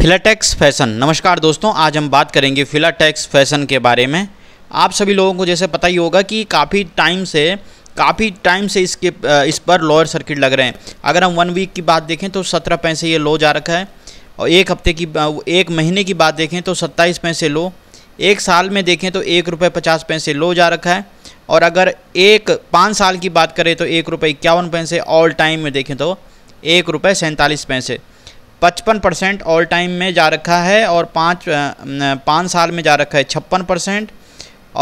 Filatex fashion नमस्कार दोस्तों आज हम बात करेंगे फिलाटेक्स फैशन के बारे में आप सभी लोगों को जैसे पता ही होगा कि काफ़ी टाइम से काफ़ी टाइम से इसके इस पर लोअर सर्किट लग रहे हैं अगर हम वन वीक की बात देखें तो सत्रह पैसे ये लो जा रखा है और एक हफ्ते की एक महीने की बात देखें तो सत्ताईस पैसे लो एक साल में देखें तो एक रुपये पचास पैसे लो जा रखा है और अगर एक पाँच साल की बात करें तो एक रुपये इक्यावन पैसे ऑल टाइम में देखें तो एक रुपये सैंतालीस पैसे पचपन परसेंट ऑल टाइम में जा रखा है और पाँच पाँच साल में जा रखा है छप्पन परसेंट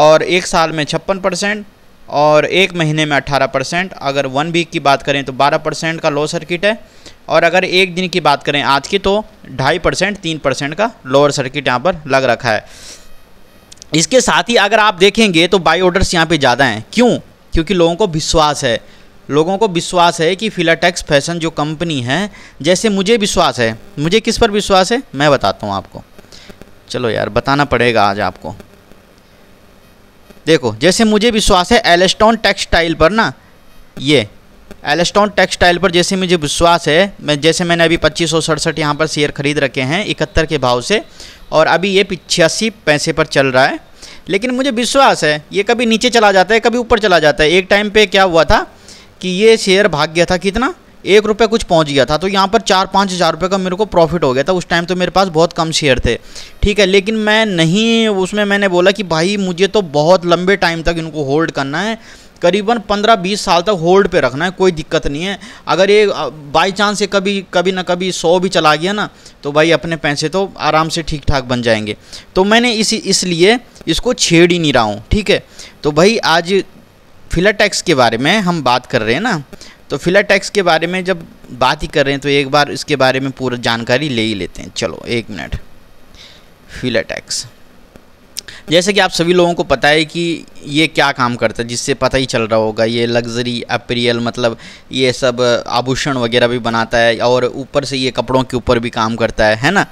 और एक साल में छप्पन परसेंट और एक महीने में अट्ठारह परसेंट अगर वन वीक की बात करें तो बारह परसेंट का लो सर्किट है और अगर एक दिन की बात करें आज की तो ढाई परसेंट तीन परसेंट का लोअर सर्किट यहाँ पर लग रखा है इसके साथ ही अगर आप देखेंगे तो बाई ऑर्डर्स यहाँ पर ज़्यादा हैं क्यों क्योंकि लोगों को विश्वास है लोगों को विश्वास है कि फिलाटेक्स फैशन जो कंपनी है जैसे मुझे विश्वास है मुझे किस पर विश्वास है मैं बताता हूँ आपको चलो यार बताना पड़ेगा आज आपको देखो जैसे मुझे विश्वास है एलेस्टॉन टेक्सटाइल पर ना ये एलेस्टॉन टेक्सटाइल पर जैसे मुझे विश्वास है मैं जैसे मैंने अभी पच्चीस सौ सड़सठ यहाँ पर शेयर खरीद रखे हैं इकहत्तर के भाव से और अभी ये पिछयासी पैसे पर चल रहा है लेकिन मुझे विश्वास है ये कभी नीचे चला जाता है कभी ऊपर चला जाता है एक टाइम पे क्या हुआ था कि ये शेयर भाग गया था कितना एक रुपये कुछ पहुंच गया था तो यहाँ पर चार पाँच हज़ार रुपये का मेरे को प्रॉफिट हो गया था उस टाइम तो मेरे पास बहुत कम शेयर थे ठीक है लेकिन मैं नहीं उसमें मैंने बोला कि भाई मुझे तो बहुत लंबे टाइम तक इनको होल्ड करना है करीबन 15-20 साल तक होल्ड पे रखना है कोई दिक्कत नहीं है अगर ये बाई चांस ये कभी कभी ना कभी सौ भी चला गया ना तो भाई अपने पैसे तो आराम से ठीक ठाक बन जाएंगे तो मैंने इसी इसलिए इसको छेड़ ही नहीं रहा हूँ ठीक है तो भाई आज फिलर टैक्स के बारे में हम बात कर रहे हैं ना तो फिलर टैक्स के बारे में जब बात ही कर रहे हैं तो एक बार इसके बारे में पूरा जानकारी ले ही लेते हैं चलो एक मिनट फिलर टैक्स जैसे कि आप सभी लोगों को पता है कि ये क्या काम करता है जिससे पता ही चल रहा होगा ये लग्जरी अप्रियल मतलब ये सब आभूषण वगैरह भी बनाता है और ऊपर से ये कपड़ों के ऊपर भी काम करता है है ना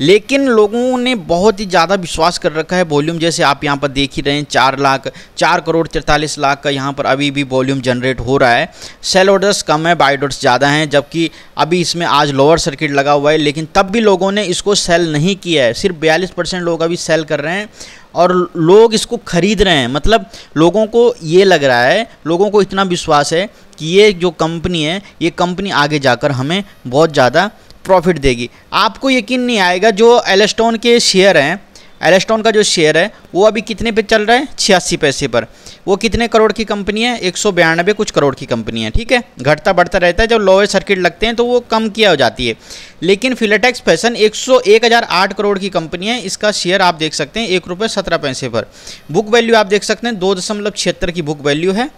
लेकिन लोगों ने बहुत ही ज़्यादा विश्वास कर रखा है वॉल्यूम जैसे आप यहाँ पर देख ही रहे हैं चार लाख चार करोड़ तिरतालीस लाख का यहाँ पर अभी भी वॉल्यूम जनरेट हो रहा है सेल ऑर्डर्स कम है बाइड ऑर्डर्स ज़्यादा हैं जबकि अभी इसमें आज लोअर सर्किट लगा हुआ है लेकिन तब भी लोगों ने इसको सेल नहीं किया है सिर्फ बयालीस परसेंट लोग अभी सेल कर रहे हैं और लोग इसको ख़रीद रहे हैं मतलब लोगों को ये लग रहा है लोगों को इतना विश्वास है कि ये जो कंपनी है ये कंपनी आगे जाकर हमें बहुत ज़्यादा प्रॉफिट देगी आपको यकीन नहीं आएगा जो एलेस्टोन के शेयर हैं एलेस्टोन का जो शेयर है वो अभी कितने पे चल रहा है छियासी पैसे पर वो कितने करोड़ की कंपनी है एक सौ बयानबे कुछ करोड़ की कंपनी है ठीक है घटता बढ़ता रहता है जब लोअर सर्किट लगते हैं तो वो कम किया हो जाती है लेकिन फिलेटेक्स फैशन एक सौ एक हज़ार आठ करोड़ की कंपनी है इसका शेयर आप देख सकते हैं एक रुपये सत्रह पैसे पर बुक वैल्यू आप देख सकते हैं दो दशमलव छिहत्तर की बुक वैल्यू है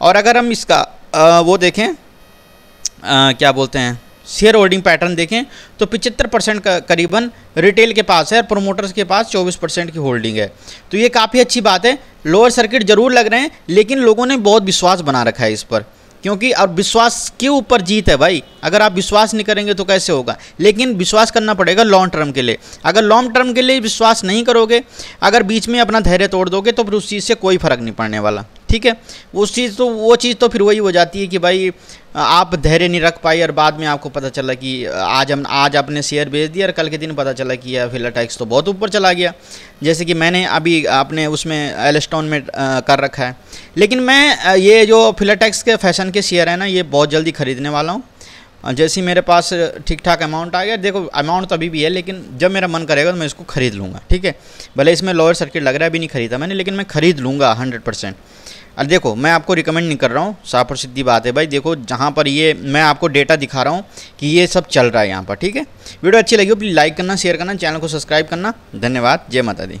और अगर हम इसका आ, वो देखें आ, क्या बोलते हैं शेयर होल्डिंग पैटर्न देखें तो पिचहत्तर परसेंट करीबन रिटेल के पास है और प्रोमोटर्स के पास चौबीस परसेंट की होल्डिंग है तो ये काफ़ी अच्छी बात है लोअर सर्किट जरूर लग रहे हैं लेकिन लोगों ने बहुत विश्वास बना रखा है इस पर क्योंकि अब विश्वास के ऊपर जीत है भाई अगर आप विश्वास नहीं करेंगे तो कैसे होगा लेकिन विश्वास करना पड़ेगा लॉन्ग टर्म के लिए अगर लॉन्ग टर्म के लिए विश्वास नहीं करोगे अगर बीच में अपना धैर्य तोड़ दोगे तो फिर उस चीज़ से कोई फर्क नहीं पड़ने वाला ठीक है उस चीज़ तो वो चीज़ तो फिर वही हो जाती है कि भाई आप धैर्य नहीं रख पाए और बाद में आपको पता चला कि आज हम आज आपने शेयर बेच दिया और कल के दिन पता चला कि यह फिलर टैक्स तो बहुत ऊपर चला गया जैसे कि मैंने अभी आपने उसमें एलस्टोन में कर रखा है लेकिन मैं ये जो फ़िलाटैक्स के फैशन के शेयर हैं ना ये बहुत जल्दी ख़रीदने वाला हूँ हाँ, जैसे ही मेरे पास ठीक ठाक अमाउंट आ गया देखो अमाउंट तो अभी भी है लेकिन जब मेरा मन करेगा तो मैं इसको खरीद लूँगा ठीक है भले इसमें लोअर सर्किट लग रहा है अभी नहीं खरीदा मैंने लेकिन मैं खरीद लूँगा हंड्रेड परसेंट देखो मैं आपको रिकमेंड नहीं कर रहा हूँ साफ और सीधी बात है भाई देखो जहाँ पर ये मैं आपको डेटा दिखा रहा हूँ कि ये सब चल रहा है यहाँ पर ठीक है वीडियो अच्छी लगी हो प्लीज़ लाइक करना शेयर करना चैनल को सब्सक्राइब करना धन्यवाद जय माता दी